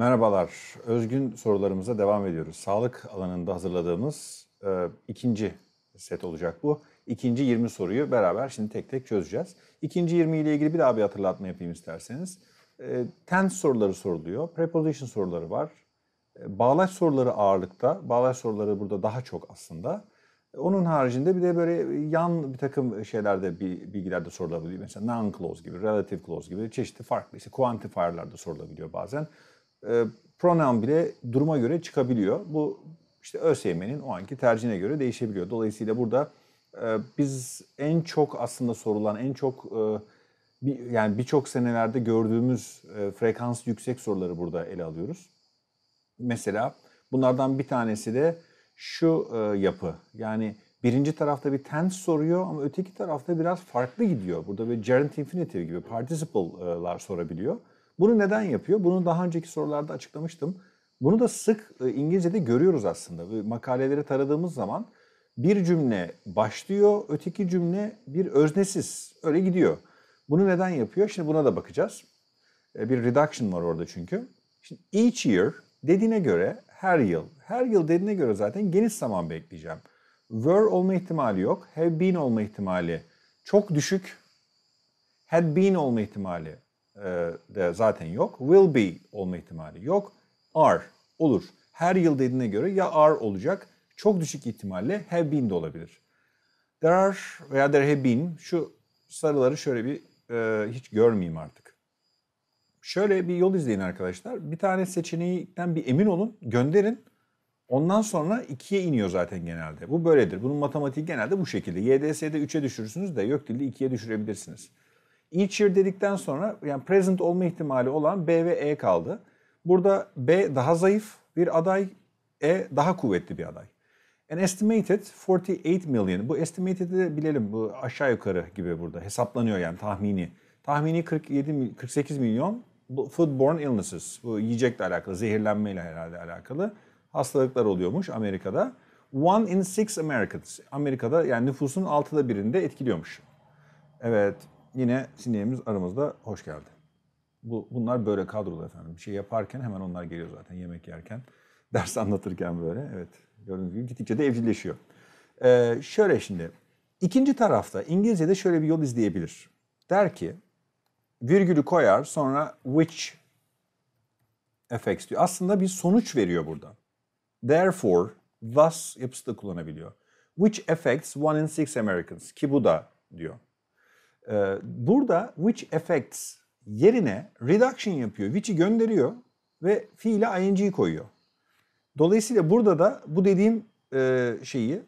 Merhabalar. Özgün sorularımıza devam ediyoruz. Sağlık alanında hazırladığımız e, ikinci set olacak bu. İkinci 20 soruyu beraber şimdi tek tek çözeceğiz. İkinci 20 ile ilgili bir daha bir hatırlatma yapayım isterseniz. E, tense soruları soruluyor. Preposition soruları var. E, bağlaç soruları ağırlıkta. Bağlaç soruları burada daha çok aslında. E, onun haricinde bir de böyle yan bir takım şeylerde bilgilerde sorulabiliyor. Mesela non-clause gibi, relative clause gibi çeşitli farklı işte quantifier'larda sorulabiliyor bazen e, pronoun bile duruma göre çıkabiliyor. Bu işte ÖSYM'nin o anki tercihine göre değişebiliyor. Dolayısıyla burada e, biz en çok aslında sorulan, en çok e, yani birçok senelerde gördüğümüz e, frekans yüksek soruları burada ele alıyoruz. Mesela bunlardan bir tanesi de şu yapı. Yani birinci tarafta bir tense soruyor ama öteki tarafta biraz farklı gidiyor. Burada bir gerund infinitive gibi participles'lar sorabiliyor. Bunu neden yapıyor? Bunu daha önceki sorularda açıklamıştım. Bunu da sık e, İngilizce'de görüyoruz aslında. Makaleleri taradığımız zaman bir cümle başlıyor, öteki cümle bir öznesiz. Öyle gidiyor. Bunu neden yapıyor? Şimdi buna da bakacağız. E, bir reduction var orada çünkü. Şimdi each year dediğine göre her yıl. Her yıl dediğine göre zaten geniş zaman bekleyeceğim. Were olma ihtimali yok. Have been olma ihtimali çok düşük. Had been olma ihtimali e, de zaten yok. Will be olma ihtimali yok. Are olur. Her yıl dediğine göre ya are olacak çok düşük ihtimalle have been de olabilir. There are veya there have been şu sarıları şöyle bir e, hiç görmeyeyim artık. Şöyle bir yol izleyin arkadaşlar. Bir tane seçeneğinden bir emin olun gönderin. Ondan sonra ikiye iniyor zaten genelde. Bu böyledir. Bunun matematiği genelde bu şekilde. YDS'de 3'e düşürürsünüz de yok dilde 2'ye düşürebilirsiniz. Each year dedikten sonra yani present olma ihtimali olan B ve E kaldı. Burada B daha zayıf bir aday, E daha kuvvetli bir aday. An estimated 48 million. Bu estimated'i de bilelim. Bu aşağı yukarı gibi burada. Hesaplanıyor yani tahmini. Tahmini 47 48 milyon foodborne illnesses. Bu yiyecekle alakalı, zehirlenmeyle herhalde alakalı hastalıklar oluyormuş Amerika'da. One in six Americans. Amerika'da yani nüfusun altıda birinde etkiliyormuş. Evet yine sineğimiz aramızda hoş geldi. Bu, bunlar böyle kadrolu efendim. Bir şey yaparken hemen onlar geliyor zaten yemek yerken. Ders anlatırken böyle. Evet gördüğünüz gibi gittikçe de evcilleşiyor. Ee, şöyle şimdi. ikinci tarafta İngilizce'de şöyle bir yol izleyebilir. Der ki virgülü koyar sonra which effects diyor. Aslında bir sonuç veriyor burada. Therefore, thus yapısı da kullanabiliyor. Which affects one in six Americans ki bu da diyor. Ee, burada which effects yerine reduction yapıyor. Which'i gönderiyor ve fiile ing'yi koyuyor. Dolayısıyla burada da bu dediğim e, şeyi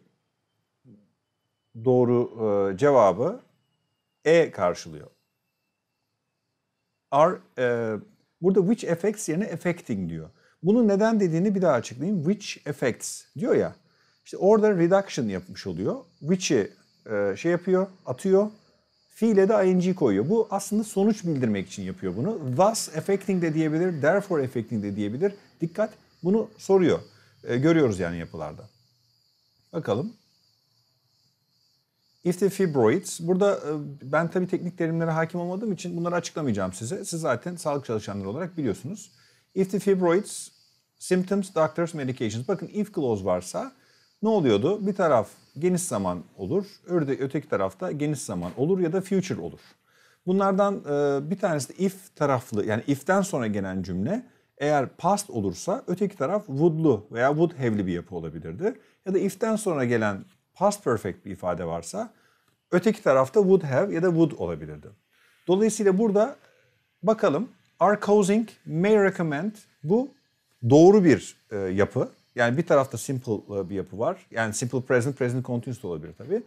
doğru e, cevabı e karşılıyor. Are, e, burada which effects yerine affecting diyor. Bunu neden dediğini bir daha açıklayayım. Which effects diyor ya. İşte orada reduction yapmış oluyor. Which'i e, şey yapıyor, atıyor. Fiile de ing koyuyor. Bu aslında sonuç bildirmek için yapıyor bunu. Thus affecting de diyebilir, therefore affecting de diyebilir. Dikkat bunu soruyor. E, görüyoruz yani yapılarda. Bakalım. If the fibroids, burada e, ben tabii teknik terimlere hakim olmadığım için bunları açıklamayacağım size. Siz zaten sağlık çalışanları olarak biliyorsunuz. If the fibroids, symptoms, doctors, medications. Bakın if clause varsa ne oluyordu? Bir taraf geniş zaman olur, öteki tarafta geniş zaman olur ya da future olur. Bunlardan e, bir tanesi de if taraflı yani if'ten sonra gelen cümle eğer past olursa öteki taraf would'lu veya would have'li bir yapı olabilirdi. Ya da if'ten sonra gelen past perfect bir ifade varsa öteki tarafta would have ya da would olabilirdi. Dolayısıyla burada bakalım are causing may recommend bu doğru bir e, yapı. Yani bir tarafta simple e, bir yapı var. Yani simple present, present continuous da olabilir tabii.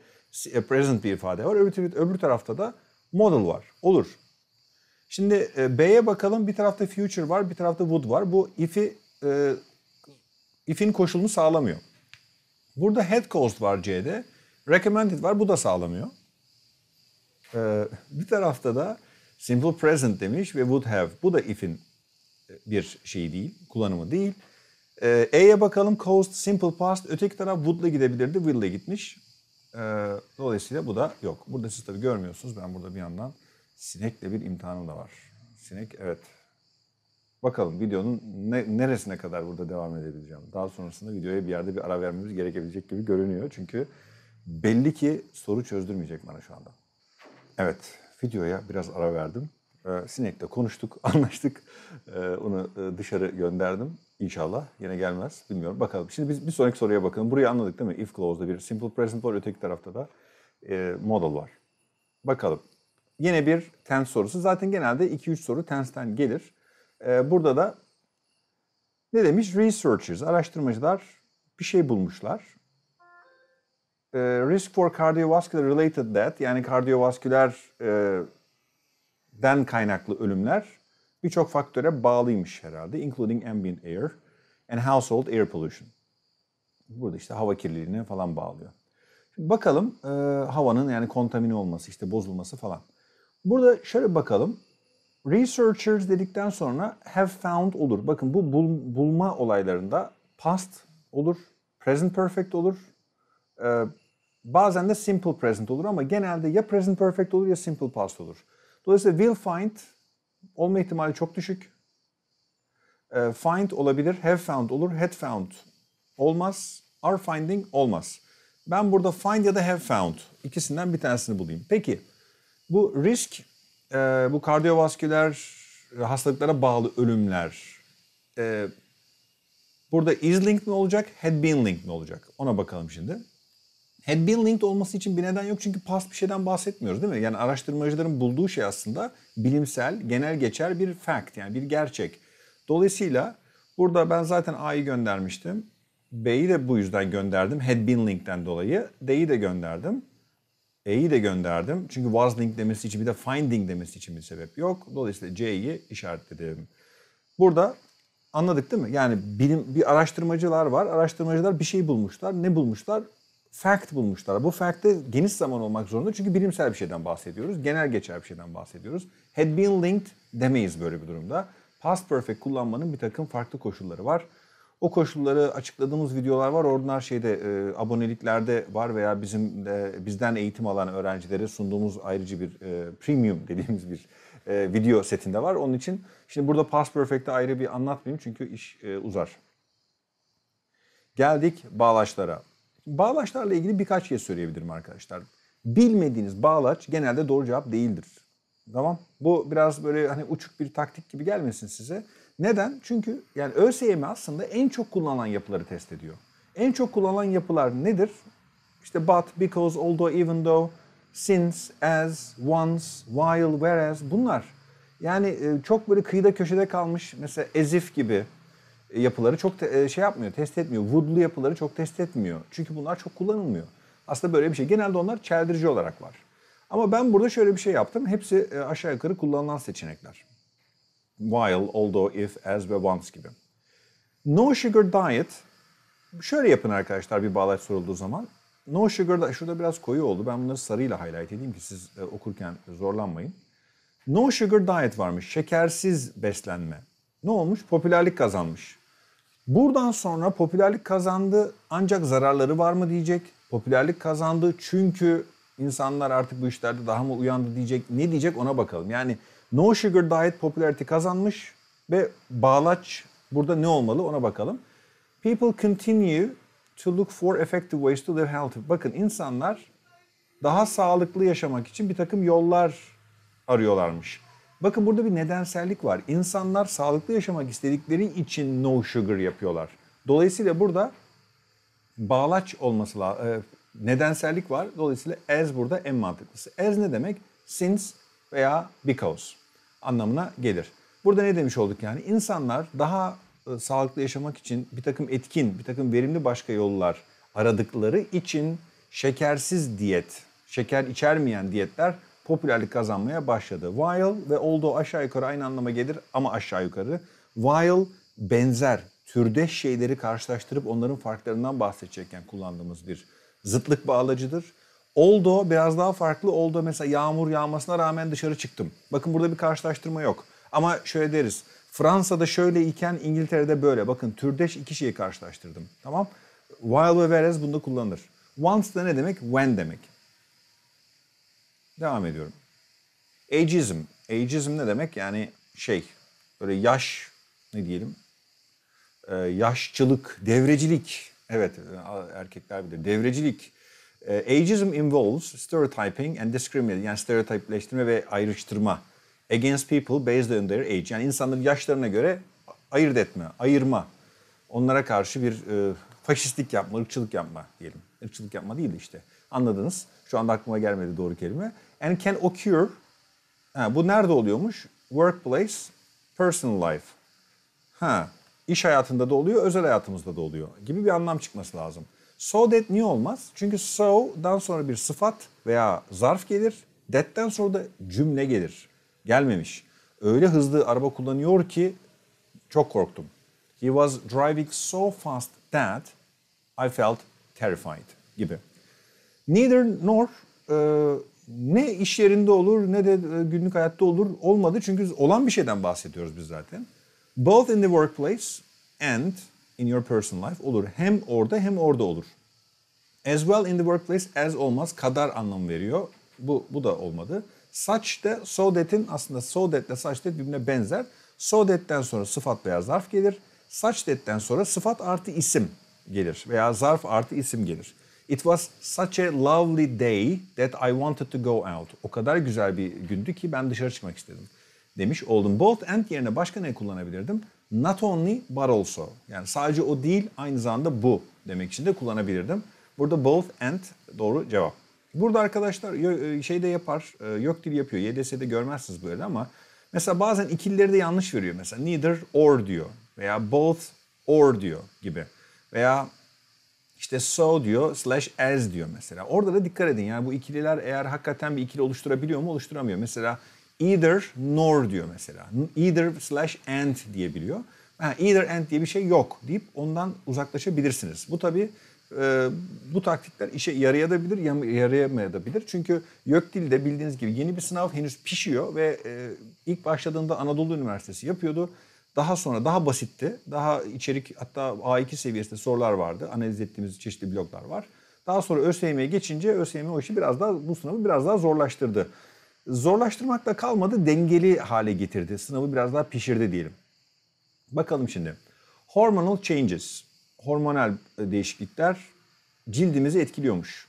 E, present bir ifade var. Öbür, öbür tarafta da model var. Olur. Şimdi e, B'ye bakalım. Bir tarafta future var, bir tarafta would var. Bu if'i if'in koşulunu sağlamıyor. Burada head cost var C'de. Recommended var. Bu da sağlamıyor. bir tarafta da simple present demiş ve would have. Bu da if'in bir şeyi değil, kullanımı değil. Ee, E'ye bakalım Coast, Simple Past. Öteki taraf Wood'la gidebilirdi. Will'le gitmiş. Ee, dolayısıyla bu da yok. Burada siz tabii görmüyorsunuz. Ben burada bir yandan sinekle bir imtihanım da var. Sinek evet. Bakalım videonun ne, neresine kadar burada devam edebileceğim. Daha sonrasında videoya bir yerde bir ara vermemiz gerekebilecek gibi görünüyor. Çünkü belli ki soru çözdürmeyecek bana şu anda. Evet videoya biraz ara verdim. Ee, sinek'le konuştuk, anlaştık. Ee, onu e, dışarı gönderdim. İnşallah yine gelmez. Bilmiyorum. Bakalım. Şimdi biz bir sonraki soruya bakalım. Burayı anladık değil mi? If clause'da bir simple present var. Öteki tarafta da e, model var. Bakalım. Yine bir tense sorusu. Zaten genelde 2-3 soru tense'ten gelir. Ee, burada da ne demiş? Researchers, araştırmacılar bir şey bulmuşlar. Risk for cardiovascular related death yani kardiyovasküler e, den kaynaklı ölümler birçok faktöre bağlıymış herhalde. Including ambient air and household air pollution. Burada işte hava kirliliğine falan bağlıyor. Şimdi bakalım e, havanın yani kontamine olması, işte bozulması falan. Burada şöyle bakalım. Researchers dedikten sonra have found olur. Bakın bu bul, bulma olaylarında past olur, present perfect olur. E, bazen de simple present olur ama genelde ya present perfect olur ya simple past olur. Dolayısıyla will find olma ihtimali çok düşük. E, find olabilir, have found olur, had found olmaz, are finding olmaz. Ben burada find ya da have found ikisinden bir tanesini bulayım. Peki bu risk, e, bu kardiyovasküler hastalıklara bağlı ölümler. E, burada is linked mi olacak, had been linked mi olacak? Ona bakalım şimdi. Have linked olması için bir neden yok çünkü past bir şeyden bahsetmiyoruz değil mi? Yani araştırmacıların bulduğu şey aslında bilimsel, genel geçer bir fact yani bir gerçek. Dolayısıyla burada ben zaten A'yı göndermiştim. B'yi de bu yüzden gönderdim. Had been link'ten dolayı. D'yi de gönderdim. E'yi de gönderdim. Çünkü was linked demesi için bir de finding demesi için bir sebep yok. Dolayısıyla C'yi işaretledim. Burada anladık değil mi? Yani bilim bir araştırmacılar var. Araştırmacılar bir şey bulmuşlar. Ne bulmuşlar? fact bulmuşlar. Bu fact de geniş zaman olmak zorunda çünkü bilimsel bir şeyden bahsediyoruz. Genel geçer bir şeyden bahsediyoruz. Had been linked demeyiz böyle bir durumda. Past perfect kullanmanın bir takım farklı koşulları var. O koşulları açıkladığımız videolar var. Oradan şeyde e, aboneliklerde var veya bizim e, bizden eğitim alan öğrencilere sunduğumuz ayrıcı bir e, premium dediğimiz bir e, video setinde var. Onun için şimdi burada Past Perfect'te ayrı bir anlatmayayım çünkü iş e, uzar. Geldik bağlaçlara. Bağlaçlarla ilgili birkaç şey söyleyebilirim arkadaşlar. Bilmediğiniz bağlaç genelde doğru cevap değildir. Tamam. Bu biraz böyle hani uçuk bir taktik gibi gelmesin size. Neden? Çünkü yani ÖSYM aslında en çok kullanılan yapıları test ediyor. En çok kullanılan yapılar nedir? İşte but, because, although, even though, since, as, once, while, whereas bunlar. Yani e, çok böyle kıyıda köşede kalmış mesela as if gibi yapıları çok te, e, şey yapmıyor, test etmiyor. Wood'lu yapıları çok test etmiyor. Çünkü bunlar çok kullanılmıyor. Aslında böyle bir şey. Genelde onlar çeldirici olarak var. Ama ben burada şöyle bir şey yaptım. Hepsi e, aşağı yukarı kullanılan seçenekler. While, although, if, as ve once gibi. No sugar diet. Şöyle yapın arkadaşlar bir bağlaç sorulduğu zaman. No sugar, şurada biraz koyu oldu. Ben bunları sarıyla highlight edeyim ki siz e, okurken zorlanmayın. No sugar diet varmış. Şekersiz beslenme ne olmuş? Popülerlik kazanmış. Buradan sonra popülerlik kazandı ancak zararları var mı diyecek. Popülerlik kazandı çünkü insanlar artık bu işlerde daha mı uyandı diyecek. Ne diyecek ona bakalım. Yani no sugar diet popülarity kazanmış ve bağlaç burada ne olmalı ona bakalım. People continue to look for effective ways to live healthy. Bakın insanlar daha sağlıklı yaşamak için bir takım yollar arıyorlarmış. Bakın burada bir nedensellik var. İnsanlar sağlıklı yaşamak istedikleri için no sugar yapıyorlar. Dolayısıyla burada bağlaç olması lazım. E, nedensellik var. Dolayısıyla as burada en mantıklısı. As ne demek? Since veya because anlamına gelir. Burada ne demiş olduk yani? İnsanlar daha e, sağlıklı yaşamak için bir takım etkin, bir takım verimli başka yollar aradıkları için şekersiz diyet, şeker içermeyen diyetler popülerlik kazanmaya başladı. While ve although aşağı yukarı aynı anlama gelir ama aşağı yukarı. While benzer, türdeş şeyleri karşılaştırıp onların farklarından bahsedecekken kullandığımız bir zıtlık bağlacıdır. Oldo biraz daha farklı. Oldo mesela yağmur yağmasına rağmen dışarı çıktım. Bakın burada bir karşılaştırma yok. Ama şöyle deriz. Fransa'da şöyle iken İngiltere'de böyle. Bakın türdeş iki şeyi karşılaştırdım. Tamam. While ve whereas bunda kullanılır. Once da ne demek? When demek. Devam ediyorum. Ageism. Ageism ne demek? Yani şey böyle yaş ne diyelim? Ee, yaşçılık, devrecilik. Evet erkekler bilir. Devrecilik. Ee, ageism involves stereotyping and discrimination. Yani stereotipleştirme ve ayrıştırma. Against people based on their age. Yani insanların yaşlarına göre ayırt etme, ayırma. Onlara karşı bir e, faşistlik yapma, ırkçılık yapma diyelim. Irkçılık yapma değil işte Anladınız. Şu anda aklıma gelmedi doğru kelime. And can occur. Ha, bu nerede oluyormuş? Workplace, personal life. Ha, iş hayatında da oluyor, özel hayatımızda da oluyor gibi bir anlam çıkması lazım. So that niye olmaz? Çünkü so'dan sonra bir sıfat veya zarf gelir. That'ten sonra da cümle gelir. Gelmemiş. Öyle hızlı araba kullanıyor ki çok korktum. He was driving so fast that I felt terrified gibi. Neither nor e, ne iş yerinde olur ne de e, günlük hayatta olur olmadı. Çünkü olan bir şeyden bahsediyoruz biz zaten. Both in the workplace and in your personal life olur. Hem orada hem orada olur. As well in the workplace as olmaz kadar anlam veriyor. Bu, bu da olmadı. Such de so that'in aslında so that ile such that birbirine benzer. So that'ten sonra sıfat veya zarf gelir. Such that'ten sonra sıfat artı isim gelir veya zarf artı isim gelir. It was such a lovely day that I wanted to go out. O kadar güzel bir gündü ki ben dışarı çıkmak istedim demiş oldum. Both and yerine başka ne kullanabilirdim? Not only but also. Yani sadece o değil aynı zamanda bu demek için de kullanabilirdim. Burada both and doğru cevap. Burada arkadaşlar e, şey de yapar, e, yok dil yapıyor. YDS'de görmezsiniz böyle ama mesela bazen ikilileri de yanlış veriyor. Mesela neither or diyor veya both or diyor gibi. Veya işte so diyor slash as diyor mesela. Orada da dikkat edin yani bu ikililer eğer hakikaten bir ikili oluşturabiliyor mu oluşturamıyor. Mesela either nor diyor mesela. Either slash and diyebiliyor. Ha, either and diye bir şey yok deyip ondan uzaklaşabilirsiniz. Bu tabi e, bu taktikler işe yarayabilir, yarayamayabilir. Çünkü YÖK dilde bildiğiniz gibi yeni bir sınav henüz pişiyor ve e, ilk başladığında Anadolu Üniversitesi yapıyordu. Daha sonra daha basitti. Daha içerik hatta A2 seviyesinde sorular vardı. Analiz ettiğimiz çeşitli bloklar var. Daha sonra ÖSYM'ye geçince ÖSYM o işi biraz daha bu sınavı biraz daha zorlaştırdı. Zorlaştırmakla kalmadı dengeli hale getirdi. Sınavı biraz daha pişirdi diyelim. Bakalım şimdi. Hormonal changes, hormonal e, değişiklikler cildimizi etkiliyormuş.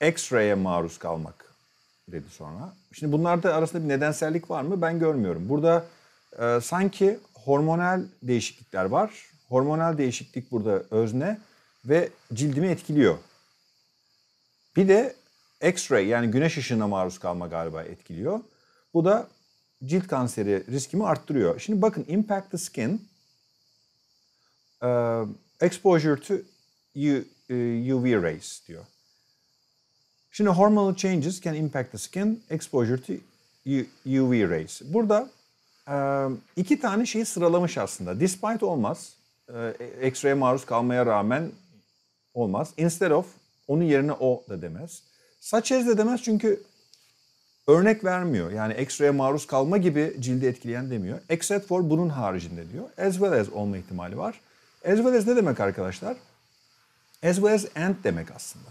X-ray'e maruz kalmak dedi sonra. Şimdi bunlarda arasında bir nedensellik var mı? Ben görmüyorum. Burada e, sanki hormonal değişiklikler var. Hormonal değişiklik burada özne ve cildimi etkiliyor. Bir de X-ray yani güneş ışığına maruz kalma galiba etkiliyor. Bu da cilt kanseri riskimi arttırıyor. Şimdi bakın impact the skin ee, exposure to UV e, rays diyor. Şimdi hormonal changes can impact the skin exposure to UV rays. Burada İki tane şeyi sıralamış aslında. Despite olmaz. X-ray'e maruz kalmaya rağmen olmaz. Instead of onun yerine o da demez. Such as de demez çünkü örnek vermiyor. Yani X-ray'e maruz kalma gibi cildi etkileyen demiyor. Except for bunun haricinde diyor. As well as olma ihtimali var. As well as ne demek arkadaşlar? As well as and demek aslında.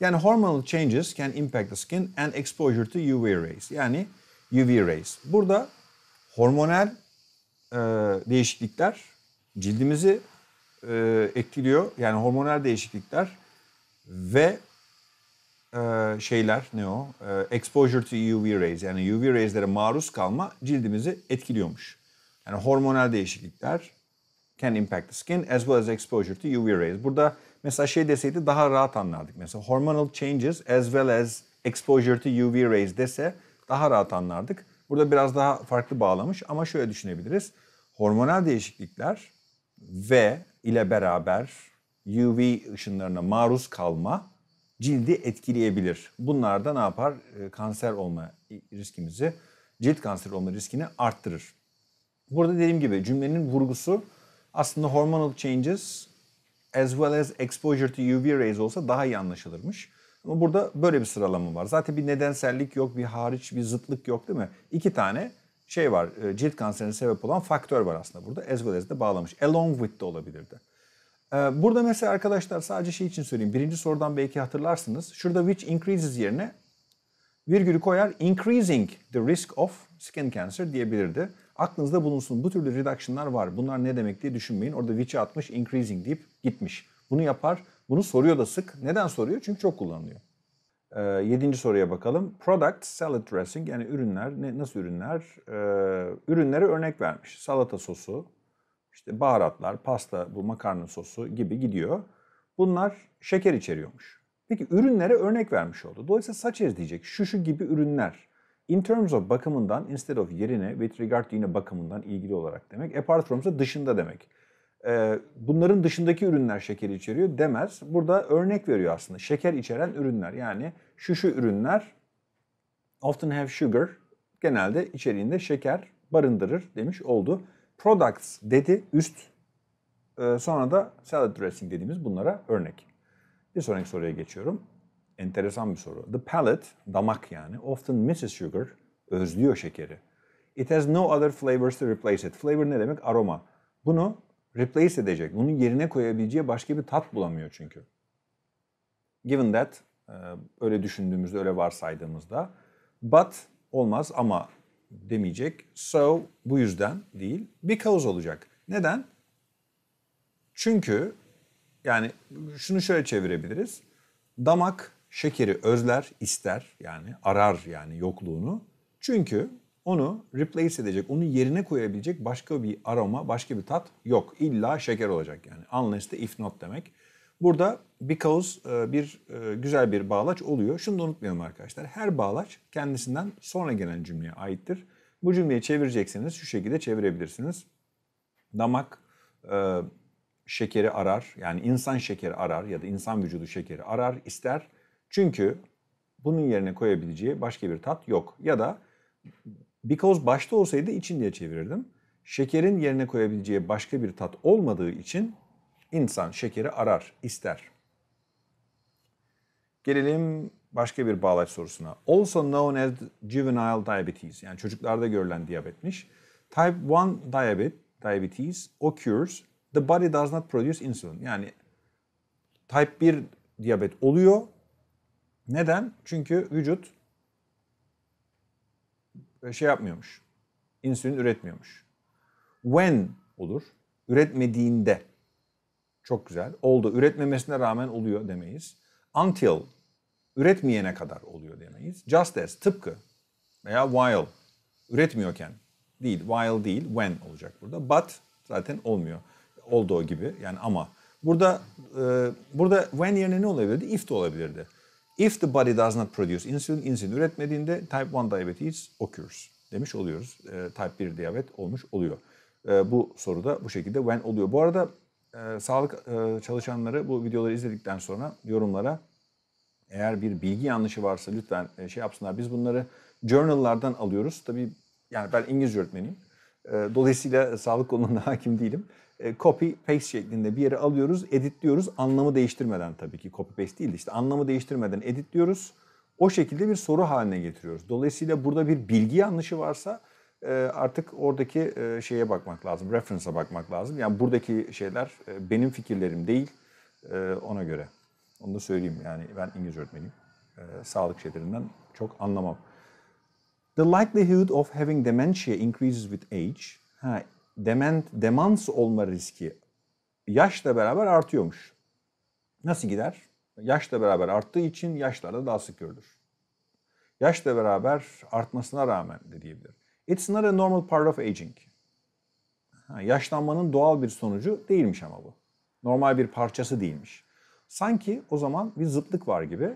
Yani hormonal changes can impact the skin and exposure to UV rays. Yani UV rays. Burada hormonal e, değişiklikler cildimizi e, etkiliyor. Yani hormonal değişiklikler ve e, şeyler ne o? E, exposure to UV rays yani UV rayslere maruz kalma cildimizi etkiliyormuş. Yani hormonal değişiklikler can impact the skin as well as exposure to UV rays. Burada mesela şey deseydi daha rahat anlardık. Mesela hormonal changes as well as exposure to UV rays dese daha rahat anlardık. Burada biraz daha farklı bağlamış ama şöyle düşünebiliriz. Hormonal değişiklikler ve ile beraber UV ışınlarına maruz kalma cildi etkileyebilir. Bunlar da ne yapar? Ee, kanser olma riskimizi, cilt kanseri olma riskini arttırır. Burada dediğim gibi cümlenin vurgusu aslında hormonal changes as well as exposure to UV rays olsa daha iyi anlaşılırmış. Ama burada böyle bir sıralama var. Zaten bir nedensellik yok, bir hariç, bir zıtlık yok değil mi? İki tane şey var, e, cilt kanserine sebep olan faktör var aslında burada. As well as de bağlamış. Along with de olabilirdi. E, burada mesela arkadaşlar sadece şey için söyleyeyim. Birinci sorudan belki hatırlarsınız. Şurada which increases yerine virgülü koyar increasing the risk of skin cancer diyebilirdi. Aklınızda bulunsun. Bu türlü reduction'lar var. Bunlar ne demek diye düşünmeyin. Orada which atmış increasing deyip gitmiş. Bunu yapar bunu soruyor da sık. Neden soruyor? Çünkü çok kullanılıyor. E, yedinci soruya bakalım. Product, salad dressing yani ürünler, ne, nasıl ürünler? E, ürünlere örnek vermiş. Salata sosu, işte baharatlar, pasta, bu makarna sosu gibi gidiyor. Bunlar şeker içeriyormuş. Peki ürünlere örnek vermiş oldu. Dolayısıyla saç diyecek. şu şu gibi ürünler. In terms of bakımından, instead of yerine, with regard to yine bakımından ilgili olarak demek. Apart from'sa dışında demek. E, bunların dışındaki ürünler şeker içeriyor demez. Burada örnek veriyor aslında. Şeker içeren ürünler yani şu şu ürünler often have sugar genelde içeriğinde şeker barındırır demiş oldu. Products dedi üst e, sonra da salad dressing dediğimiz bunlara örnek. Bir sonraki soruya geçiyorum. Enteresan bir soru. The palate, damak yani, often misses sugar, özlüyor şekeri. It has no other flavors to replace it. Flavor ne demek? Aroma. Bunu replace edecek, bunun yerine koyabileceği başka bir tat bulamıyor çünkü. Given that, e, öyle düşündüğümüzde, öyle varsaydığımızda but olmaz ama demeyecek. So bu yüzden değil, because olacak. Neden? Çünkü yani şunu şöyle çevirebiliriz. Damak şekeri özler, ister yani arar yani yokluğunu. Çünkü onu replace edecek, onu yerine koyabilecek başka bir aroma, başka bir tat yok. İlla şeker olacak yani. Unless de if not demek. Burada because e, bir e, güzel bir bağlaç oluyor. Şunu da unutmayalım arkadaşlar. Her bağlaç kendisinden sonra gelen cümleye aittir. Bu cümleyi çevirecekseniz şu şekilde çevirebilirsiniz. Damak e, şekeri arar. Yani insan şekeri arar ya da insan vücudu şekeri arar, ister. Çünkü bunun yerine koyabileceği başka bir tat yok. Ya da Because başta olsaydı için diye çevirirdim. Şekerin yerine koyabileceği başka bir tat olmadığı için insan şekeri arar, ister. Gelelim başka bir bağlaç sorusuna. Also known as juvenile diabetes yani çocuklarda görülen diyabetmiş. Type 1 diabet, diabetes occurs. The body does not produce insulin. Yani type 1 diyabet oluyor. Neden? Çünkü vücut e, şey yapmıyormuş. İnsülin üretmiyormuş. When olur. Üretmediğinde. Çok güzel. Oldu. Üretmemesine rağmen oluyor demeyiz. Until üretmeyene kadar oluyor demeyiz. Just as tıpkı veya while üretmiyorken değil. While değil when olacak burada. But zaten olmuyor. Olduğu gibi yani ama. Burada e, burada when yerine ne olabilirdi? If de olabilirdi. If the body does not produce insulin, insulin üretmediğinde type 1 diabetes occurs demiş oluyoruz. E, type 1 diyabet olmuş oluyor. E, bu soruda bu şekilde when oluyor. Bu arada e, sağlık e, çalışanları bu videoları izledikten sonra yorumlara eğer bir bilgi yanlışı varsa lütfen e, şey yapsınlar. Biz bunları journallardan alıyoruz. Tabii yani ben İngilizce öğretmeniyim. E, dolayısıyla sağlık konusunda hakim değilim e, copy paste şeklinde bir yere alıyoruz, editliyoruz. Anlamı değiştirmeden tabii ki copy paste değil de işte anlamı değiştirmeden editliyoruz. O şekilde bir soru haline getiriyoruz. Dolayısıyla burada bir bilgi yanlışı varsa e, artık oradaki e, şeye bakmak lazım, reference'a bakmak lazım. Yani buradaki şeyler e, benim fikirlerim değil ona göre. Onu da söyleyeyim yani ben İngilizce öğretmeniyim. sağlık şeylerinden çok anlamam. The likelihood of having dementia increases with age. Ha, dement, demans olma riski yaşla beraber artıyormuş. Nasıl gider? Yaşla beraber arttığı için yaşlarda daha sık görülür. Yaşla beraber artmasına rağmen de diyebilir. It's not a normal part of aging. Ha, yaşlanmanın doğal bir sonucu değilmiş ama bu. Normal bir parçası değilmiş. Sanki o zaman bir zıtlık var gibi.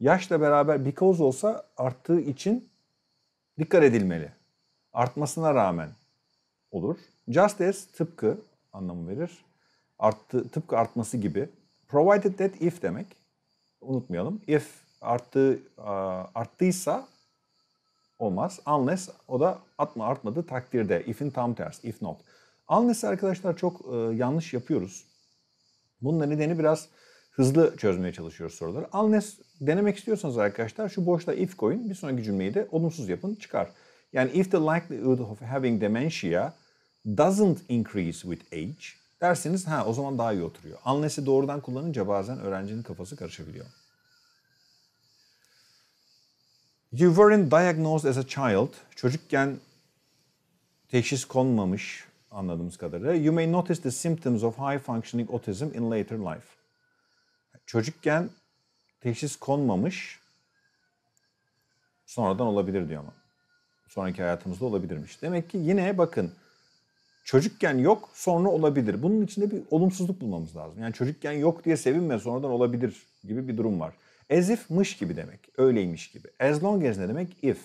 Yaşla beraber because olsa arttığı için dikkat edilmeli. Artmasına rağmen olur. Just as tıpkı anlamı verir. Arttı, tıpkı artması gibi. Provided that if demek. Unutmayalım. If arttı, arttıysa olmaz. Unless o da atma artmadı takdirde. If'in tam tersi. If not. Unless arkadaşlar çok e, yanlış yapıyoruz. Bunun nedeni biraz hızlı çözmeye çalışıyoruz soruları. Unless denemek istiyorsanız arkadaşlar şu boşta if koyun. Bir sonraki cümleyi de olumsuz yapın çıkar. Yani if the likelihood of having dementia doesn't increase with age derseniz ha o zaman daha iyi oturuyor. Unless'i doğrudan kullanınca bazen öğrencinin kafası karışabiliyor. You weren't diagnosed as a child. Çocukken teşhis konmamış anladığımız kadarıyla. You may notice the symptoms of high functioning autism in later life. Çocukken teşhis konmamış sonradan olabilir diyor ama. Sonraki hayatımızda olabilirmiş. Demek ki yine bakın çocukken yok sonra olabilir. Bunun içinde bir olumsuzluk bulmamız lazım. Yani çocukken yok diye sevinme sonradan olabilir gibi bir durum var. As if mış gibi demek. Öyleymiş gibi. As long as ne demek? If.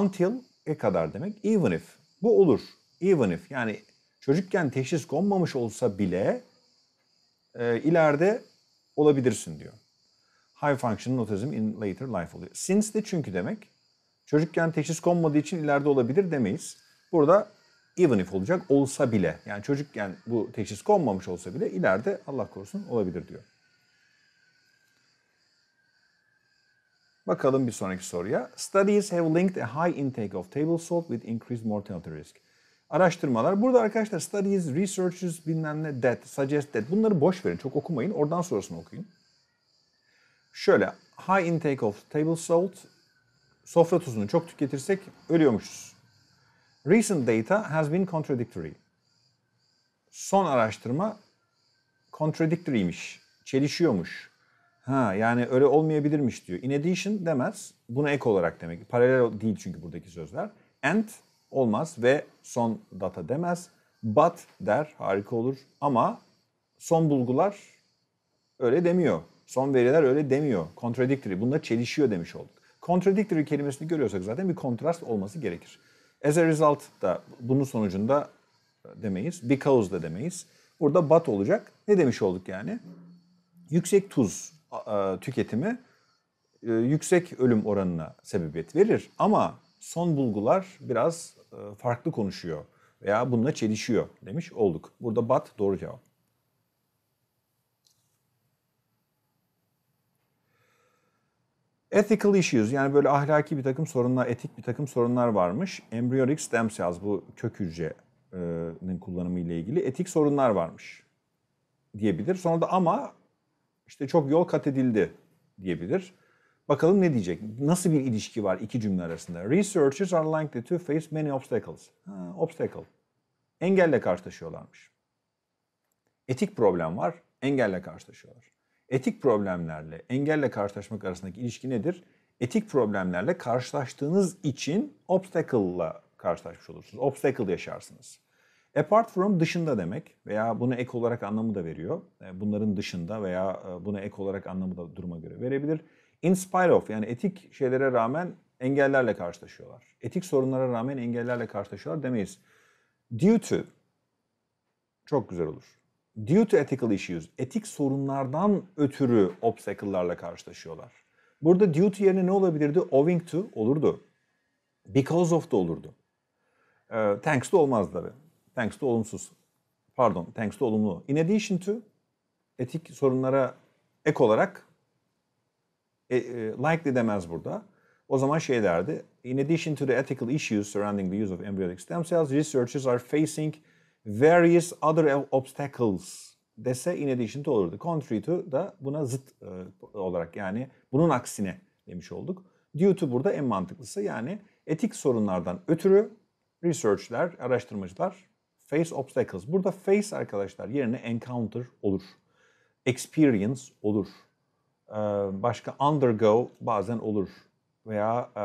Until e kadar demek. Even if. Bu olur. Even if. Yani çocukken teşhis konmamış olsa bile e, ileride olabilirsin diyor. High functional autism in later life oluyor. Since de çünkü demek. Çocukken teşhis konmadığı için ileride olabilir demeyiz. Burada even if olacak olsa bile yani çocuk yani bu teşhis konmamış olsa bile ileride Allah korusun olabilir diyor. Bakalım bir sonraki soruya. Studies have linked a high intake of table salt with increased mortality risk. Araştırmalar. Burada arkadaşlar studies, researchers bilmem ne, that, suggest that. Bunları boş verin. Çok okumayın. Oradan sonrasını okuyun. Şöyle. High intake of table salt. Sofra tuzunu çok tüketirsek ölüyormuşuz. Recent data has been contradictory. Son araştırma contradictory'miş. Çelişiyormuş. Ha yani öyle olmayabilirmiş diyor. In addition demez. Buna ek olarak demek. Paralel değil çünkü buradaki sözler. And olmaz ve son data demez. But der harika olur ama son bulgular öyle demiyor. Son veriler öyle demiyor. Contradictory. bunda çelişiyor demiş olduk. Contradictory kelimesini görüyorsak zaten bir kontrast olması gerekir. As a result da bunun sonucunda demeyiz. Because da demeyiz. Burada but olacak. Ne demiş olduk yani? Yüksek tuz tüketimi e, yüksek ölüm oranına sebebiyet verir. Ama son bulgular biraz e, farklı konuşuyor veya bununla çelişiyor demiş olduk. Burada but doğru cevap. Ethical issues yani böyle ahlaki bir takım sorunlar, etik bir takım sorunlar varmış. Embryonic stem cells bu kök hücrenin kullanımı ile ilgili etik sorunlar varmış diyebilir. Sonra da ama işte çok yol kat edildi diyebilir. Bakalım ne diyecek? Nasıl bir ilişki var iki cümle arasında? Researchers are likely to face many obstacles. Ha, obstacle. Engelle karşılaşıyorlarmış. Etik problem var, engelle karşılaşıyorlar. Etik problemlerle engelle karşılaşmak arasındaki ilişki nedir? Etik problemlerle karşılaştığınız için obstacle'la karşılaşmış olursunuz. Obstacle yaşarsınız. Apart from dışında demek veya bunu ek olarak anlamı da veriyor. E, bunların dışında veya e, buna ek olarak anlamı da duruma göre verebilir. In spite of yani etik şeylere rağmen engellerle karşılaşıyorlar. Etik sorunlara rağmen engellerle karşılaşıyorlar demeyiz. Due to çok güzel olur due to ethical issues, etik sorunlardan ötürü obstacle'larla karşılaşıyorlar. Burada due to yerine ne olabilirdi? Owing to olurdu. Because of da olurdu. E, thanks to olmaz Thanks to olumsuz. Pardon, thanks to olumlu. In addition to etik sorunlara ek olarak e, e, likely demez burada. O zaman şey derdi. In addition to the ethical issues surrounding the use of embryonic stem cells, researchers are facing various other obstacles dese in addition to olurdu. Contrary to da buna zıt e, olarak yani bunun aksine demiş olduk. Due to burada en mantıklısı yani etik sorunlardan ötürü researchler, araştırmacılar face obstacles. Burada face arkadaşlar yerine encounter olur. Experience olur. Ee, başka undergo bazen olur. Veya e,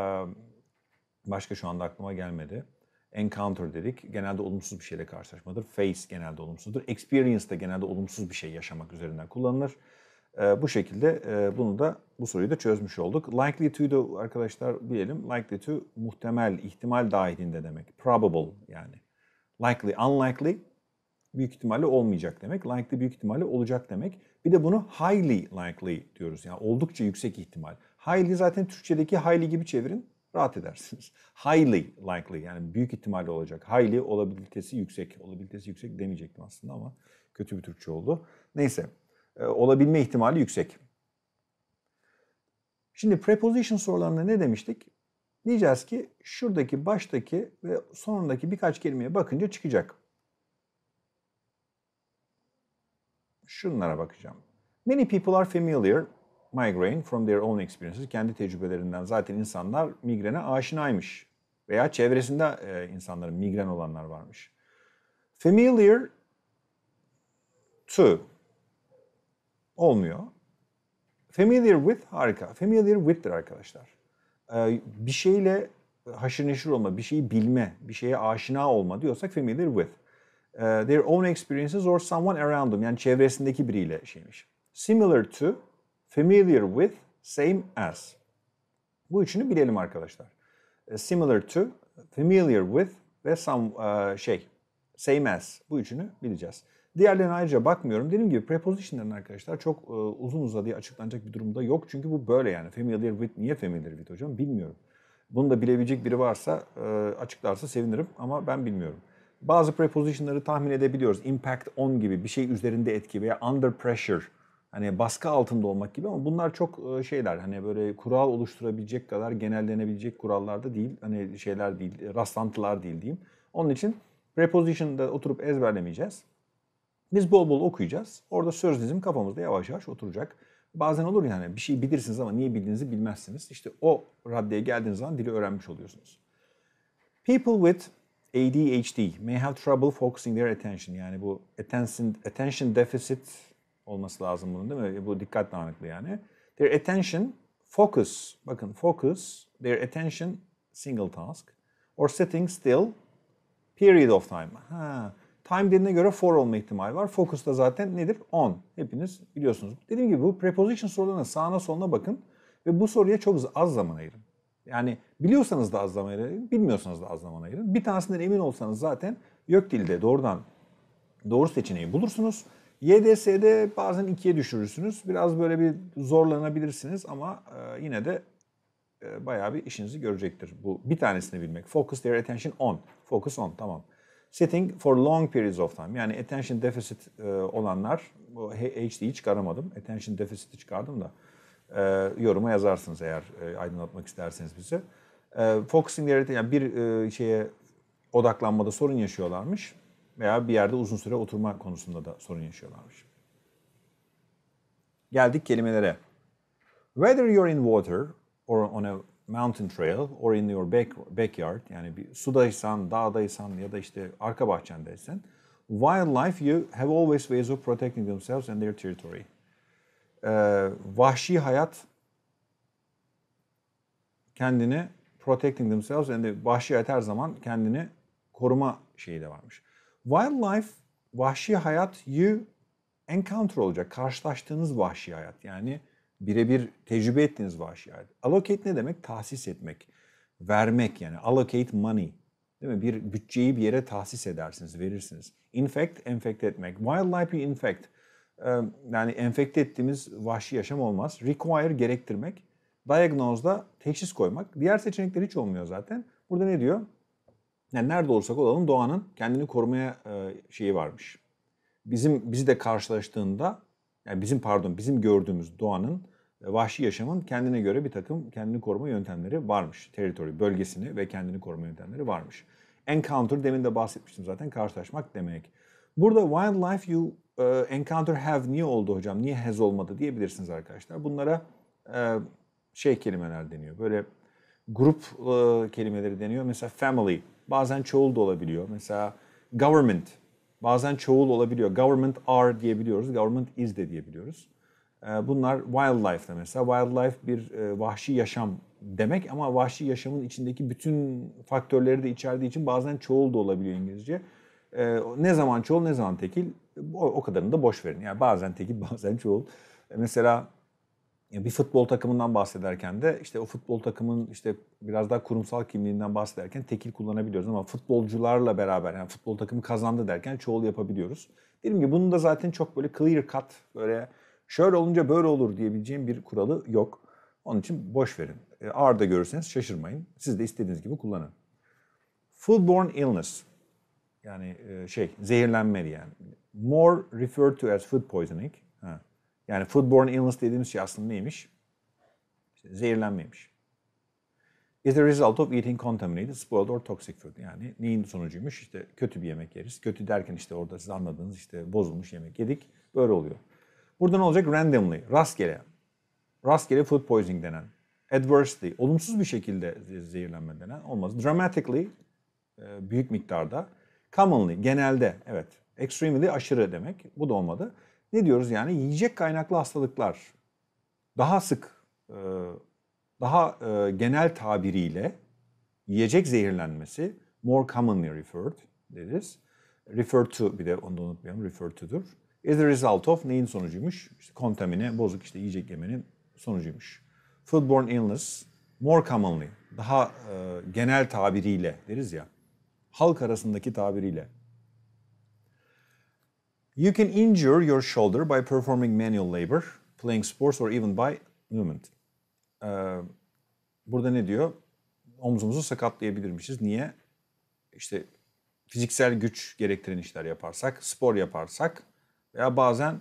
başka şu anda aklıma gelmedi. Encounter dedik. Genelde olumsuz bir şeyle karşılaşmadır. Face genelde olumsuzdur. Experience de genelde olumsuz bir şey yaşamak üzerinden kullanılır. E, bu şekilde e, bunu da bu soruyu da çözmüş olduk. Likely to de arkadaşlar bilelim. Likely to muhtemel, ihtimal dahilinde demek. Probable yani. Likely, unlikely büyük ihtimalle olmayacak demek. Likely büyük ihtimalle olacak demek. Bir de bunu highly likely diyoruz. Yani oldukça yüksek ihtimal. Highly zaten Türkçedeki highly gibi çevirin rahat edersiniz. Highly likely yani büyük ihtimalle olacak. Highly olabilitesi yüksek. Olabilitesi yüksek demeyecektim aslında ama kötü bir Türkçe oldu. Neyse e, olabilme ihtimali yüksek. Şimdi preposition sorularında ne demiştik? Diyeceğiz ki şuradaki baştaki ve sonundaki birkaç kelimeye bakınca çıkacak. Şunlara bakacağım. Many people are familiar migraine from their own experiences. Kendi tecrübelerinden zaten insanlar migrene aşinaymış. Veya çevresinde e, insanların migren olanlar varmış. Familiar to olmuyor. Familiar with harika. Familiar with'tir arkadaşlar. Ee, bir şeyle haşır neşir olma, bir şeyi bilme, bir şeye aşina olma diyorsak familiar with. Ee, their own experiences or someone around them. Yani çevresindeki biriyle şeymiş. Similar to Familiar with, same as. Bu üçünü bilelim arkadaşlar. E, similar to, familiar with ve some e, şey, same as. Bu üçünü bileceğiz. Diğerlerine ayrıca bakmıyorum. Dediğim gibi prepositionların arkadaşlar çok e, uzun uzadıya açıklanacak bir durumda yok. Çünkü bu böyle yani. Familiar with, niye familiar with hocam bilmiyorum. Bunu da bilebilecek biri varsa açıklarsa sevinirim ama ben bilmiyorum. Bazı prepositionları tahmin edebiliyoruz. Impact on gibi bir şey üzerinde etki veya under pressure hani baskı altında olmak gibi ama bunlar çok e, şeyler hani böyle kural oluşturabilecek kadar genellenebilecek kurallarda değil. Hani şeyler değil, e, rastlantılar değil diyeyim. Onun için preposition'da oturup ezberlemeyeceğiz. Biz bol bol okuyacağız. Orada söz dizim kafamızda yavaş yavaş oturacak. Bazen olur yani bir şey bilirsiniz ama niye bildiğinizi bilmezsiniz. İşte o raddeye geldiğiniz zaman dili öğrenmiş oluyorsunuz. People with ADHD may have trouble focusing their attention. Yani bu attention, attention deficit olması lazım bunun değil mi? E, bu dikkat dağınıklığı yani. Their attention, focus. Bakın focus, their attention, single task. Or sitting still, period of time. Ha. Time dediğine göre for olma ihtimali var. Focus da zaten nedir? On. Hepiniz biliyorsunuz. Dediğim gibi bu preposition sorularına sağına soluna bakın. Ve bu soruya çok az zaman ayırın. Yani biliyorsanız da az zaman ayırın, bilmiyorsanız da az zaman ayırın. Bir tanesinden emin olsanız zaten YÖK dilde doğrudan doğru seçeneği bulursunuz. YDS'de bazen ikiye düşürürsünüz. Biraz böyle bir zorlanabilirsiniz ama e, yine de e, bayağı bir işinizi görecektir. Bu bir tanesini bilmek. Focus their attention on. Focus on tamam. Setting for long periods of time. Yani attention deficit e, olanlar, bu HD'yi çıkaramadım. Attention deficit'i çıkardım da. Yoruma yazarsınız eğer aydınlatmak isterseniz bize. Focusing their attention, yani bir şeye odaklanmada sorun yaşıyorlarmış veya bir yerde uzun süre oturma konusunda da sorun yaşıyorlarmış. Geldik kelimelere. Whether you're in water or on a mountain trail or in your back, backyard yani bir sudaysan, dağdaysan ya da işte arka bahçendeysen wildlife you have always ways of protecting themselves and their territory. Ee, vahşi hayat kendini protecting themselves and the, vahşi hayat her zaman kendini koruma şeyi de varmış. Wildlife vahşi hayat you encounter olacak. Karşılaştığınız vahşi hayat. Yani birebir tecrübe ettiğiniz vahşi hayat. Allocate ne demek? Tahsis etmek. Vermek yani. Allocate money. Değil mi? Bir bütçeyi bir yere tahsis edersiniz, verirsiniz. Infect, enfekte etmek. Wildlife you infect. Yani enfekte ettiğimiz vahşi yaşam olmaz. Require, gerektirmek. Diagnose'da teşhis koymak. Diğer seçenekler hiç olmuyor zaten. Burada ne diyor? yani nerede olursak olalım doğanın kendini korumaya e, şeyi varmış. Bizim bizi de karşılaştığında yani bizim pardon bizim gördüğümüz doğanın e, vahşi yaşamın kendine göre bir takım kendini koruma yöntemleri varmış. Teritori, bölgesini ve kendini koruma yöntemleri varmış. Encounter demin de bahsetmiştim zaten karşılaşmak demek. Burada wildlife you e, encounter have niye oldu hocam? Niye has olmadı diyebilirsiniz arkadaşlar. Bunlara şey kelimeler deniyor. Böyle grup e, kelimeleri deniyor. Mesela family bazen çoğul da olabiliyor. Mesela government bazen çoğul olabiliyor. Government are diyebiliyoruz. Government is de diyebiliyoruz. E, bunlar wildlife de mesela. Wildlife bir e, vahşi yaşam demek ama vahşi yaşamın içindeki bütün faktörleri de içerdiği için bazen çoğul da olabiliyor İngilizce. E, ne zaman çoğul ne zaman tekil o, o kadarını da boş verin. Yani bazen tekil bazen çoğul. E, mesela bir futbol takımından bahsederken de işte o futbol takımın işte biraz daha kurumsal kimliğinden bahsederken tekil kullanabiliyoruz ama futbolcularla beraber yani futbol takımı kazandı derken çoğul yapabiliyoruz. Dedim ki bunun da zaten çok böyle clear cut böyle şöyle olunca böyle olur diyebileceğim bir kuralı yok. Onun için boş verin. E, da görürseniz şaşırmayın. Siz de istediğiniz gibi kullanın. Foodborne illness yani e, şey zehirlenme yani. More referred to as food poisoning. Ha. Yani foodborne illness dediğimiz şey aslında neymiş? İşte zehirlenmeymiş. Is the result of eating contaminated, spoiled or toxic food. Yani neyin sonucuymuş? İşte kötü bir yemek yeriz. Kötü derken işte orada siz anladığınız işte bozulmuş yemek yedik. Böyle oluyor. Burada ne olacak? Randomly, rastgele. Rastgele food poisoning denen. Adversely, olumsuz bir şekilde zehirlenme denen olmaz. Dramatically, e, büyük miktarda. Commonly, genelde, evet. Extremely, aşırı demek. Bu da olmadı ne diyoruz yani yiyecek kaynaklı hastalıklar daha sık e, daha e, genel tabiriyle yiyecek zehirlenmesi more commonly referred deriz. referred to bir de onu da unutmayalım referred to'dur. Is the result of neyin sonucuymuş? İşte kontamine, bozuk işte yiyecek yemenin sonucuymuş. Foodborne illness more commonly daha e, genel tabiriyle deriz ya halk arasındaki tabiriyle You can injure your shoulder by performing manual labor, playing sports or even by movement. Ee, burada ne diyor? Omzumuzu sakatlayabilirmişiz. Niye? İşte fiziksel güç gerektiren işler yaparsak, spor yaparsak veya bazen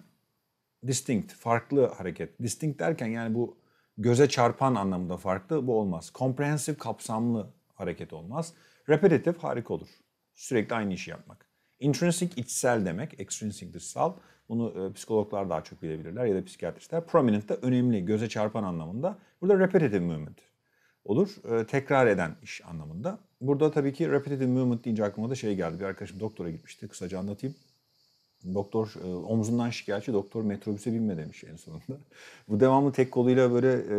distinct, farklı hareket. Distinct derken yani bu göze çarpan anlamında farklı bu olmaz. Comprehensive, kapsamlı hareket olmaz. Repetitif harika olur. Sürekli aynı işi yapmak. Intrinsic içsel demek. Extrinsic dışsal. Bunu e, psikologlar daha çok bilebilirler ya da psikiyatristler. Prominent de önemli, göze çarpan anlamında. Burada repetitive movement olur. E, tekrar eden iş anlamında. Burada tabii ki repetitive movement deyince aklıma da şey geldi. Bir arkadaşım doktora gitmişti. Kısaca anlatayım. Doktor e, omzundan şikayetçi doktor metrobüse binme demiş en sonunda. Bu devamlı tek koluyla böyle e,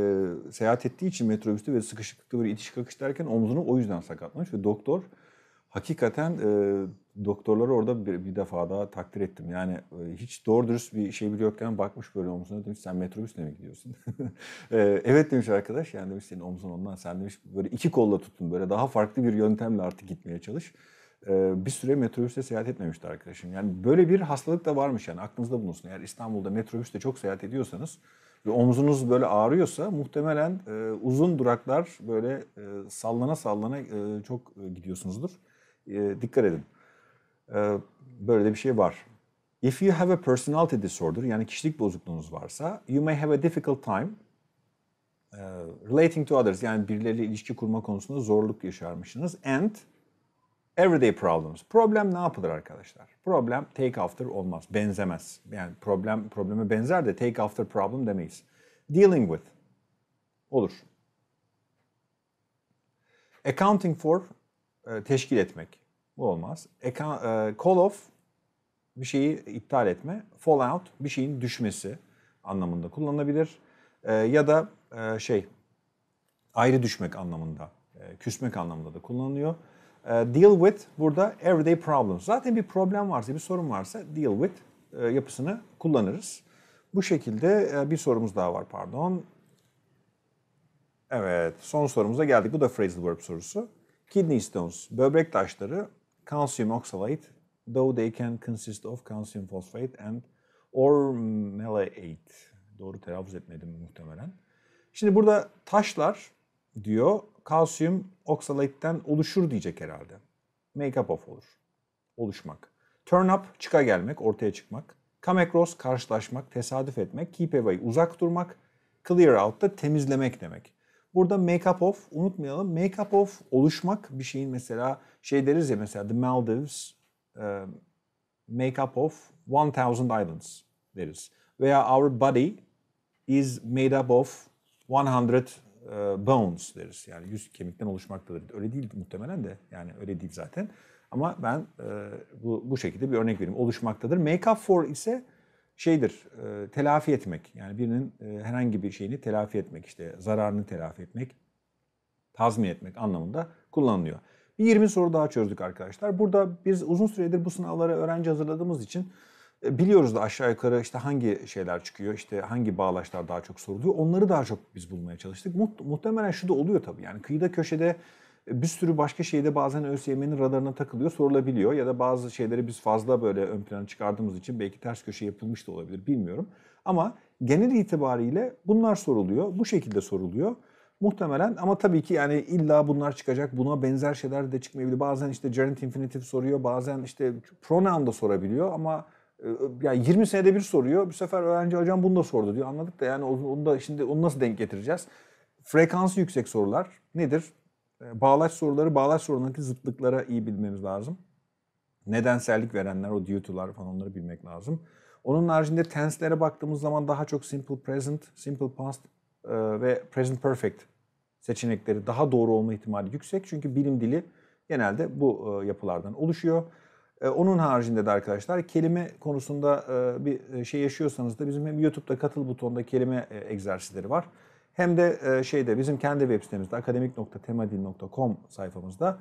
seyahat ettiği için metrobüste ve sıkışıklıkta böyle itiş kakış derken omzunu o yüzden sakatlamış ve doktor hakikaten e, doktorları orada bir, bir defa daha takdir ettim. Yani e, hiç doğru dürüst bir şey biliyorken bakmış böyle omzuna demiş sen metrobüsle mi gidiyorsun? e, evet demiş arkadaş yani demiş senin omzun ondan sen demiş böyle iki kolla tutun böyle daha farklı bir yöntemle artık gitmeye çalış. E, bir süre metrobüsle seyahat etmemişti arkadaşım. Yani böyle bir hastalık da varmış yani aklınızda bulunsun. Eğer İstanbul'da metrobüsle çok seyahat ediyorsanız ve omzunuz böyle ağrıyorsa muhtemelen e, uzun duraklar böyle e, sallana sallana e, çok e, gidiyorsunuzdur. Ee, dikkat edin. Ee, böyle bir şey var. If you have a personality disorder yani kişilik bozukluğunuz varsa you may have a difficult time e, relating to others yani birileriyle ilişki kurma konusunda zorluk yaşarmışsınız and everyday problems. Problem ne yapılır arkadaşlar? Problem take after olmaz, benzemez. Yani problem probleme benzer de take after problem demeyiz. Dealing with olur. Accounting for e, teşkil etmek. Bu olmaz. Eka, e, call off bir şeyi iptal etme. Fallout bir şeyin düşmesi anlamında kullanılabilir. E, ya da e, şey ayrı düşmek anlamında, e, küsmek anlamında da kullanılıyor. E, deal with burada everyday problems. Zaten bir problem varsa, bir sorun varsa deal with e, yapısını kullanırız. Bu şekilde e, bir sorumuz daha var pardon. Evet son sorumuza geldik. Bu da phrasal verb sorusu. Kidney stones, böbrek taşları calcium oxalate, though they can consist of calcium phosphate and or maleate. Doğru telaffuz etmedim muhtemelen. Şimdi burada taşlar diyor kalsiyum oksalate'den oluşur diyecek herhalde. Make up of olur. Oluşmak. Turn up çıka gelmek, ortaya çıkmak. Come across karşılaşmak, tesadüf etmek. Keep away uzak durmak. Clear out da temizlemek demek. Burada make up of unutmayalım. Make up of oluşmak bir şeyin mesela şey deriz ya mesela The Maldives e, make up of 1000 islands deriz. Veya our body is made up of 100 e, bones deriz. Yani yüz kemikten oluşmaktadır. Öyle değil muhtemelen de. Yani öyle değil zaten. Ama ben e, bu, bu şekilde bir örnek vereyim. Oluşmaktadır. Make up for ise şeydir e, telafi etmek. Yani birinin e, herhangi bir şeyini telafi etmek işte zararını telafi etmek, tazmin etmek anlamında kullanılıyor. Bir 20 soru daha çözdük arkadaşlar. Burada biz uzun süredir bu sınavlara öğrenci hazırladığımız için e, biliyoruz da aşağı yukarı işte hangi şeyler çıkıyor, işte hangi bağlaçlar daha çok soruluyor. Onları daha çok biz bulmaya çalıştık. Muht muhtemelen şu da oluyor tabii yani kıyıda köşede e, bir sürü başka şeyde bazen ÖSYM'nin radarına takılıyor, sorulabiliyor. Ya da bazı şeyleri biz fazla böyle ön plana çıkardığımız için belki ters köşe yapılmış da olabilir bilmiyorum. Ama genel itibariyle bunlar soruluyor. Bu şekilde soruluyor. Muhtemelen ama tabii ki yani illa bunlar çıkacak. Buna benzer şeyler de çıkmayabilir. Bazen işte gerund infinitive soruyor. Bazen işte pronoun da sorabiliyor ama e, e, yani 20 senede bir soruyor. Bu sefer öğrenci hocam bunu da sordu diyor. Anladık da yani onu da şimdi onu nasıl denk getireceğiz? Frekansı yüksek sorular nedir? E, bağlaç soruları, bağlaç sorularındaki zıtlıklara iyi bilmemiz lazım. Nedensellik verenler, o due to'lar falan onları bilmek lazım. Onun haricinde tenslere baktığımız zaman daha çok simple present, simple past e, ve present perfect seçenekleri daha doğru olma ihtimali yüksek. Çünkü bilim dili genelde bu e, yapılardan oluşuyor. Onun haricinde de arkadaşlar kelime konusunda bir şey yaşıyorsanız da bizim hem YouTube'da katıl butonunda kelime egzersizleri var hem de e, şeyde bizim kendi web sitemizde akademik.temadil.com sayfamızda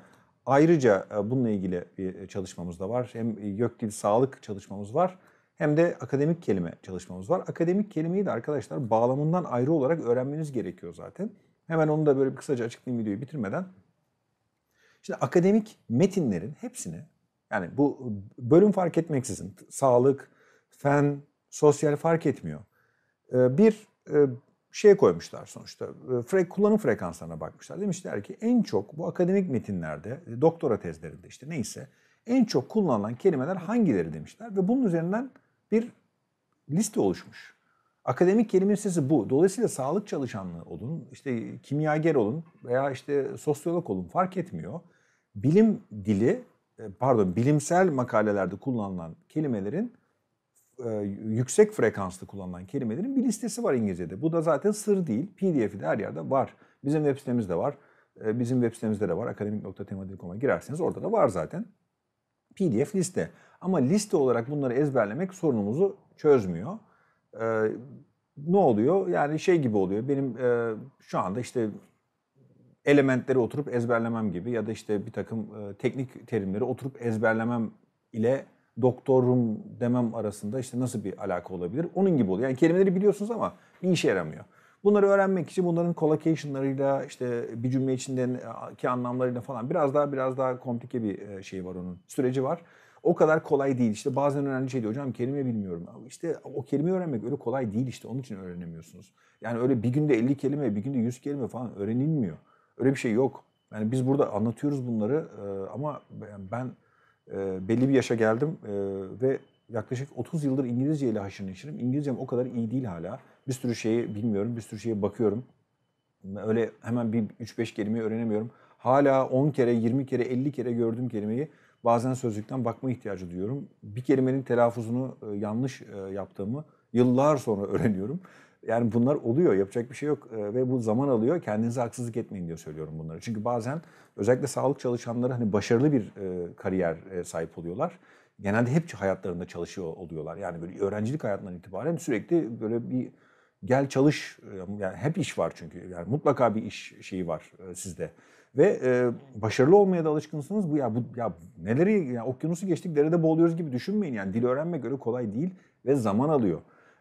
ayrıca e, bununla ilgili bir e, çalışmamız da var. Hem YÖKDİL e, sağlık çalışmamız var hem de akademik kelime çalışmamız var. Akademik kelimeyi de arkadaşlar bağlamından ayrı olarak öğrenmeniz gerekiyor zaten. Hemen onu da böyle bir kısaca açıklayayım videoyu bitirmeden. Şimdi akademik metinlerin hepsini yani bu bölüm fark etmeksizin sağlık, fen, sosyal fark etmiyor. Bir Şeye koymuşlar sonuçta. Ee, fre kullanım frekanslarına bakmışlar. Demişler ki en çok bu akademik metinlerde, e, doktora tezlerinde işte neyse en çok kullanılan kelimeler hangileri demişler ve bunun üzerinden bir liste oluşmuş. Akademik kelime listesi bu. Dolayısıyla sağlık çalışanlığı olun, işte kimyager olun veya işte sosyolog olun fark etmiyor. Bilim dili, e, pardon bilimsel makalelerde kullanılan kelimelerin e, yüksek frekanslı kullanılan kelimelerin bir listesi var İngilizce'de. Bu da zaten sır değil. PDF'i de her yerde var. Bizim web sitemizde var. E, bizim web sitemizde de var. Akademik.temadil.com'a girerseniz orada da var zaten. PDF liste. Ama liste olarak bunları ezberlemek sorunumuzu çözmüyor. E, ne oluyor? Yani şey gibi oluyor. Benim e, şu anda işte elementleri oturup ezberlemem gibi ya da işte bir takım e, teknik terimleri oturup ezberlemem ile doktorum demem arasında işte nasıl bir alaka olabilir? Onun gibi oluyor. Yani kelimeleri biliyorsunuz ama bir işe yaramıyor. Bunları öğrenmek için bunların collocation'larıyla işte bir cümle içindeki anlamlarıyla falan biraz daha biraz daha komplike bir e, şey var onun. Süreci var. O kadar kolay değil. İşte bazen önemli şey diyor hocam kelime bilmiyorum. İşte o kelime öğrenmek öyle kolay değil işte. Onun için öğrenemiyorsunuz. Yani öyle bir günde 50 kelime, bir günde 100 kelime falan öğrenilmiyor. Öyle bir şey yok. Yani biz burada anlatıyoruz bunları e, ama ben e, belli bir yaşa geldim e, ve yaklaşık 30 yıldır İngilizce ile haşır neşirim. İngilizcem o kadar iyi değil hala. Bir sürü şeyi bilmiyorum, bir sürü şeye bakıyorum. Öyle hemen bir 3-5 kelimeyi öğrenemiyorum. Hala 10 kere, 20 kere, 50 kere gördüğüm kelimeyi bazen sözlükten bakma ihtiyacı duyuyorum. Bir kelimenin telaffuzunu e, yanlış e, yaptığımı yıllar sonra öğreniyorum. Yani bunlar oluyor. Yapacak bir şey yok e, ve bu zaman alıyor. Kendinize haksızlık etmeyin diye söylüyorum bunları. Çünkü bazen özellikle sağlık çalışanları hani başarılı bir e, kariyer e, sahip oluyorlar. Genelde hep hayatlarında çalışıyor oluyorlar. Yani böyle öğrencilik hayatından itibaren sürekli böyle bir gel çalış yani hep iş var çünkü. Yani mutlaka bir iş şeyi var sizde ve başarılı olmaya da alışkınsınız. Bu ya bu ya neleri ya okyanusu geçtik derede boğuluyoruz gibi düşünmeyin. Yani dil öğrenmek öyle kolay değil ve zaman alıyor.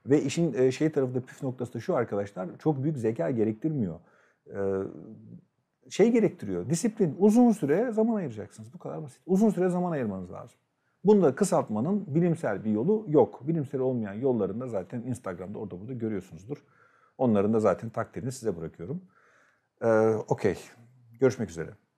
Ve işin e, şey tarafında püf noktası da şu arkadaşlar. Çok büyük zeka gerektirmiyor. E, şey gerektiriyor. Disiplin. Uzun süre zaman ayıracaksınız. Bu kadar basit. Uzun süre zaman ayırmanız lazım. Bunu da kısaltmanın bilimsel bir yolu yok. Bilimsel olmayan yollarında zaten Instagram'da orada burada görüyorsunuzdur. Onların da zaten takdirini size bırakıyorum. Ee, Okey. Görüşmek üzere.